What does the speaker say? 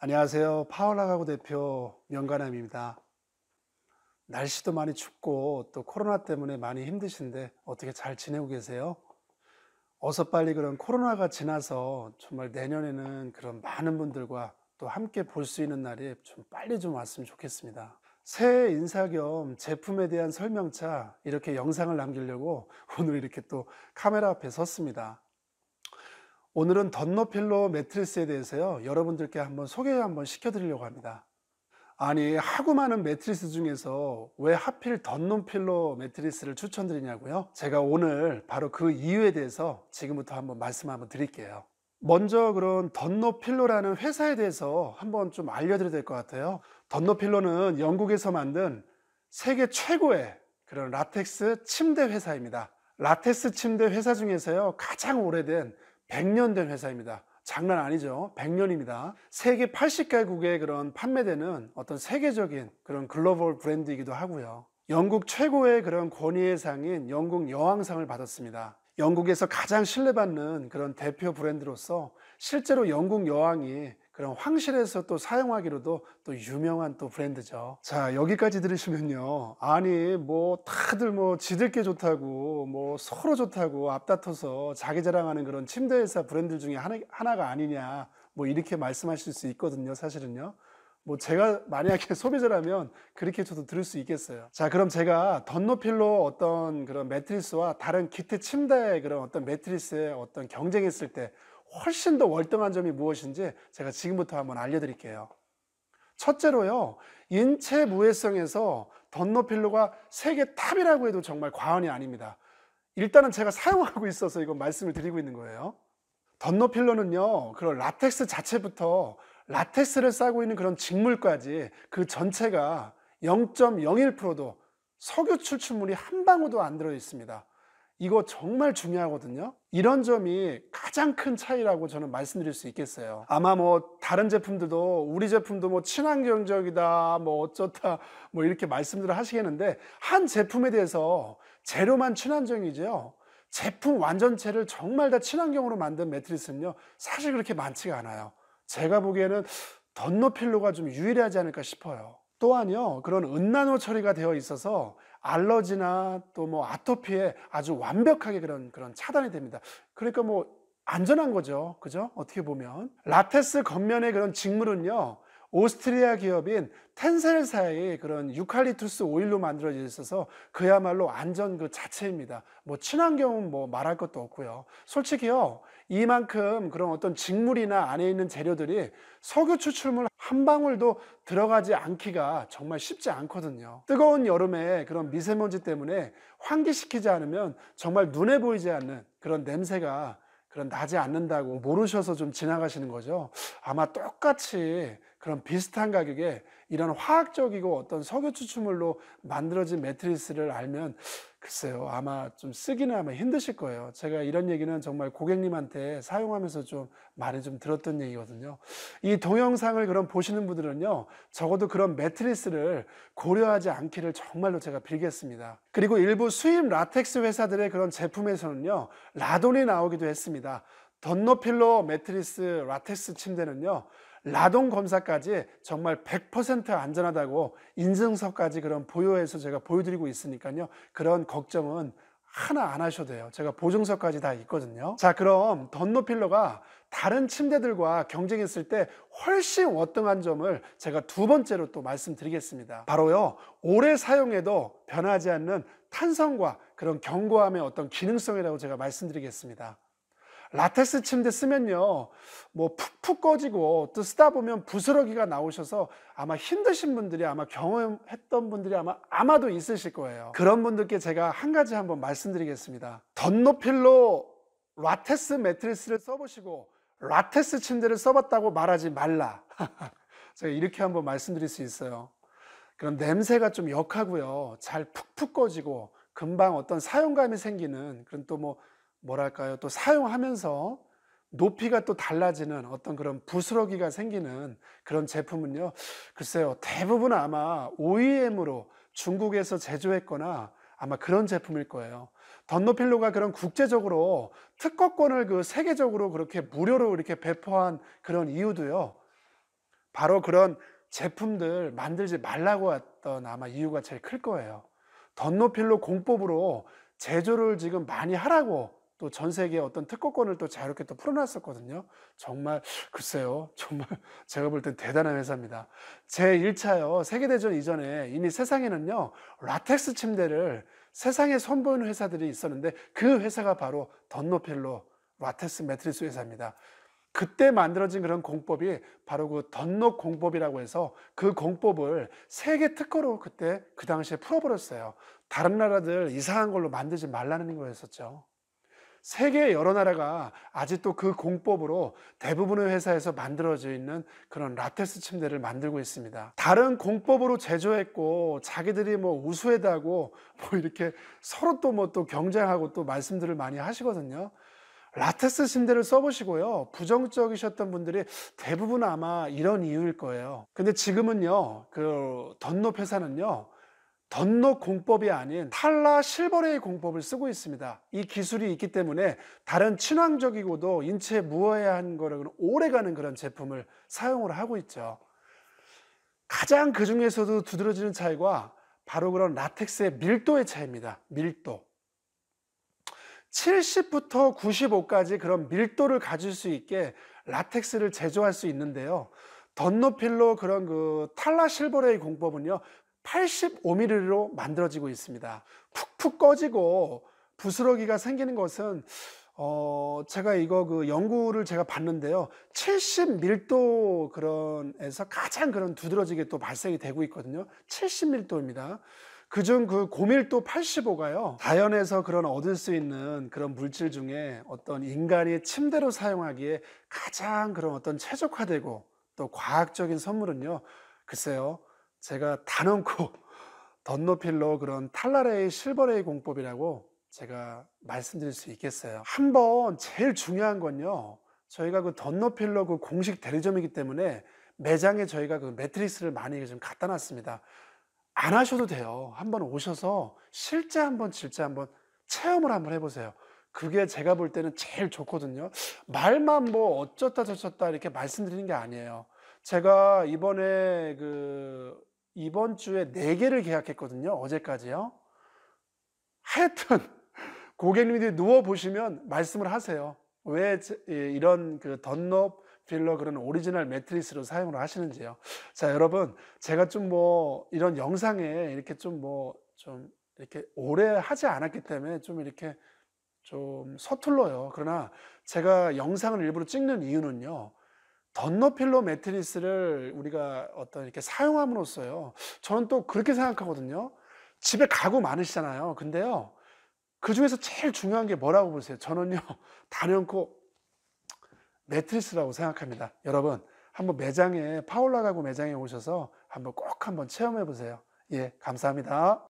안녕하세요. 파워라가구 대표 명관남입니다 날씨도 많이 춥고 또 코로나 때문에 많이 힘드신데 어떻게 잘 지내고 계세요? 어서 빨리 그런 코로나가 지나서 정말 내년에는 그런 많은 분들과 또 함께 볼 수 있는 날이 좀 빨리 좀 왔으면 좋겠습니다. 새해 인사 겸 제품에 대한 설명차 이렇게 영상을 남기려고 오늘 이렇게 또 카메라 앞에 섰습니다. 오늘은 덧노필로 매트리스에 대해서요 여러분들께 한번 소개 한번 시켜드리려고 합니다 아니 하고 많은 매트리스 중에서 왜 하필 덧노필로 매트리스를 추천드리냐고요 제가 오늘 바로 그 이유에 대해서 지금부터 한번 말씀 한번 드릴게요 먼저 그런 덧노필로라는 회사에 대해서 한번 좀 알려드려야 될 것 같아요 덧노필로는 영국에서 만든 세계 최고의 그런 라텍스 침대 회사입니다 라텍스 침대 회사 중에서요 가장 오래된 100년 된 회사입니다. 장난 아니죠. 100년입니다. 세계 80개국에 그런 판매되는 어떤 세계적인 그런 글로벌 브랜드이기도 하고요. 영국 최고의 그런 권위의 상인 영국 여왕상을 받았습니다. 영국에서 가장 신뢰받는 그런 대표 브랜드로서 실제로 영국 여왕이 그런 황실에서 또 사용하기로도 또 유명한 또 브랜드죠. 자, 여기까지 들으시면요. 아니, 뭐 다들 뭐지들께 좋다고 뭐 서로 좋다고 앞다퉈서 자기 자랑하는 그런 침대 회사 브랜드 중에 하나, 하나가 아니냐. 뭐 이렇게 말씀하실 수 있거든요. 사실은요. 뭐 제가 만약에 소비자라면 그렇게 저도 들을 수 있겠어요. 자, 그럼 제가 던노필로 어떤 그런 매트리스와 다른 기트 침대의 그런 어떤 매트리스에 어떤 경쟁했을 때 훨씬 더 월등한 점이 무엇인지 제가 지금부터 한번 알려드릴게요. 첫째로요, 인체 무해성에서 던노필로가 세계 탑이라고 해도 정말 과언이 아닙니다. 일단은 제가 사용하고 있어서 이거 말씀을 드리고 있는 거예요. 던노필로는요, 그런 라텍스 자체부터 라텍스를 싸고 있는 그런 직물까지 그 전체가 0.01%도 석유 추출물이 한 방울도 안 들어 있습니다. 이거 정말 중요하거든요. 이런 점이 가장 큰 차이라고 저는 말씀드릴 수 있겠어요. 아마 뭐 다른 제품들도 우리 제품도 뭐 친환경적이다, 뭐 어쩌다, 뭐 이렇게 말씀들을 하시겠는데 한 제품에 대해서 재료만 친환경이죠. 제품 완전체를 정말 다 친환경으로 만든 매트리스는요, 사실 그렇게 많지가 않아요. 제가 보기에는 덧노필로가 좀 유일하지 않을까 싶어요. 또한요, 그런 은나노 처리가 되어 있어서 알러지나 또 뭐 아토피에 아주 완벽하게 그런 그런 차단이 됩니다. 그러니까 뭐 안전한 거죠. 그죠? 어떻게 보면 라테스 겉면의 그런 직물은요. 오스트리아 기업인 텐셀사의 그런 유칼리투스 오일로 만들어져 있어서 그야말로 안전 그 자체입니다. 뭐 친환경은 뭐 말할 것도 없고요. 솔직히요. 이만큼 그런 어떤 직물이나 안에 있는 재료들이 석유 추출물 한 방울도 들어가지 않기가 정말 쉽지 않거든요. 뜨거운 여름에 그런 미세먼지 때문에 환기시키지 않으면 정말 눈에 보이지 않는 그런 냄새가 그런 나지 않는다고 모르셔서 좀 지나가시는 거죠. 아마 똑같이 그런 비슷한 가격에 이런 화학적이고 어떤 석유 추출물로 만들어진 매트리스를 알면 글쎄요, 아마 좀 쓰기는 아마 힘드실 거예요. 제가 이런 얘기는 정말 고객님한테 사용하면서 좀 많이 좀 들었던 얘기거든요. 이 동영상을 그럼 보시는 분들은요, 적어도 그런 매트리스를 고려하지 않기를 정말로 제가 빌겠습니다. 그리고 일부 수입 라텍스 회사들의 그런 제품에서는요, 라돈이 나오기도 했습니다. 던노필로 매트리스 라텍스 침대는요, 라동 검사까지 정말 100% 안전하다고 인증서까지 그런 보유해서 제가 보여드리고 있으니까요. 그런 걱정은 하나 안 하셔도 돼요. 제가 보증서까지 다 있거든요. 자, 그럼 던노필러가 다른 침대들과 경쟁했을 때 훨씬 어등한 점을 제가 두 번째로 또 말씀드리겠습니다. 바로요, 오래 사용해도 변하지 않는 탄성과 그런 견고함의 어떤 기능성이라고 제가 말씀드리겠습니다. 라텍스 침대 쓰면요. 뭐 푹푹 꺼지고 또 쓰다 보면 부스러기가 나오셔서 아마 힘드신 분들이 아마 경험했던 분들이 아마 아마도 있으실 거예요. 그런 분들께 제가 한 가지 한번 말씀드리겠습니다. 덧높일로 라텍스 매트리스를 써보시고 라텍스 침대를 써봤다고 말하지 말라. 제가 이렇게 한번 말씀드릴 수 있어요. 그럼 냄새가 좀 역하고요. 잘 푹푹 꺼지고 금방 어떤 사용감이 생기는 그런 또뭐 뭐랄까요? 또 사용하면서 높이가 또 달라지는 어떤 그런 부스러기가 생기는 그런 제품은요. 글쎄요. 대부분 아마 OEM으로 중국에서 제조했거나 아마 그런 제품일 거예요. 던노필로가 그런 국제적으로 특허권을 그 세계적으로 그렇게 무료로 이렇게 배포한 그런 이유도요. 바로 그런 제품들 만들지 말라고 했던 아마 이유가 제일 클 거예요. 던노필로 공법으로 제조를 지금 많이 하라고 또전 세계의 어떤 특허권을 또 자유롭게 또 풀어놨었거든요. 정말 글쎄요. 정말 제가 볼 땐 대단한 회사입니다. 제 1차요. 세계대전 이전에 이미 세상에는요. 라텍스 침대를 세상에 선보이는 회사들이 있었는데 그 회사가 바로 던노필로 라텍스 매트리스 회사입니다. 그때 만들어진 그런 공법이 바로 그던노 공법이라고 해서 그 공법을 세계 특허로 그때 그 당시에 풀어버렸어요. 다른 나라들 이상한 걸로 만들지 말라는 거였었죠. 세계 여러 나라가 아직도 그 공법으로 대부분의 회사에서 만들어져 있는 그런 라텍스 침대를 만들고 있습니다. 다른 공법으로 제조했고 자기들이 뭐 우수하다고 뭐 이렇게 서로 또 뭐또 뭐 경쟁하고 또 말씀들을 많이 하시거든요. 라텍스 침대를 써보시고요. 부정적이셨던 분들이 대부분 아마 이런 이유일 거예요. 근데 지금은요, 그 덧높 회사는요, 던노 공법이 아닌 탈라 실버레이 공법을 쓰고 있습니다. 이 기술이 있기 때문에 다른 친환적이고도 인체에 무어야한거라는 오래가는 그런 제품을 사용을 하고 있죠. 가장 그 중에서도 두드러지는 차이가 바로 그런 라텍스의 밀도의 차이입니다. 밀도. 70부터 95까지 그런 밀도를 가질 수 있게 라텍스를 제조할 수 있는데요. 던노필로 그런 그 탈라 실버레이 공법은요, 85mm로 만들어지고 있습니다. 푹푹 꺼지고 부스러기가 생기는 것은 어 제가 이거 그 연구를 제가 봤는데요. 70밀도 그런에서 가장 그런 두드러지게 또 발생이 되고 있거든요. 70밀도입니다. 그중 그 고밀도 85가요. 자연에서 그런 얻을 수 있는 그런 물질 중에 어떤 인간이 침대로 사용하기에 가장 그런 어떤 최적화되고 또 과학적인 선물은요. 글쎄요. 제가 단언코 덧높일로 그런 탈라레의 실버레이 공법이라고 제가 말씀드릴 수 있겠어요. 한번 제일 중요한 건요. 저희가 그 덧높일로 그 공식 대리점이기 때문에 매장에 저희가 그 매트리스를 많이 좀 갖다 놨습니다. 안 하셔도 돼요. 한번 오셔서 실제 한번 질제 한번 체험을 한번 해보세요. 그게 제가 볼 때는 제일 좋거든요. 말만 뭐 어쩌다 저쩌다 이렇게 말씀드리는 게 아니에요. 제가 이번에 그 이번 주에 4개를 계약했거든요. 어제까지요. 하여튼 고객님들이 누워 보시면 말씀을 하세요. 왜 이런 그 던롭 필러 그런 오리지널 매트리스로 사용을 하시는지요. 자, 여러분, 제가 좀 뭐 이런 영상에 이렇게 좀 뭐좀 뭐 이렇게 오래 하지 않았기 때문에 좀 이렇게 좀 서툴러요. 그러나 제가 영상을 일부러 찍는 이유는요. 던너필로 매트리스를 우리가 어떤 이렇게 사용함으로써요. 저는 또 그렇게 생각하거든요. 집에 가구 많으시잖아요. 근데요. 그 중에서 제일 중요한 게 뭐라고 보세요? 저는요. 단연코 매트리스라고 생각합니다. 여러분, 한번 매장에 파올라 가구 매장에 오셔서 한번 꼭 한번 체험해 보세요. 예, 감사합니다.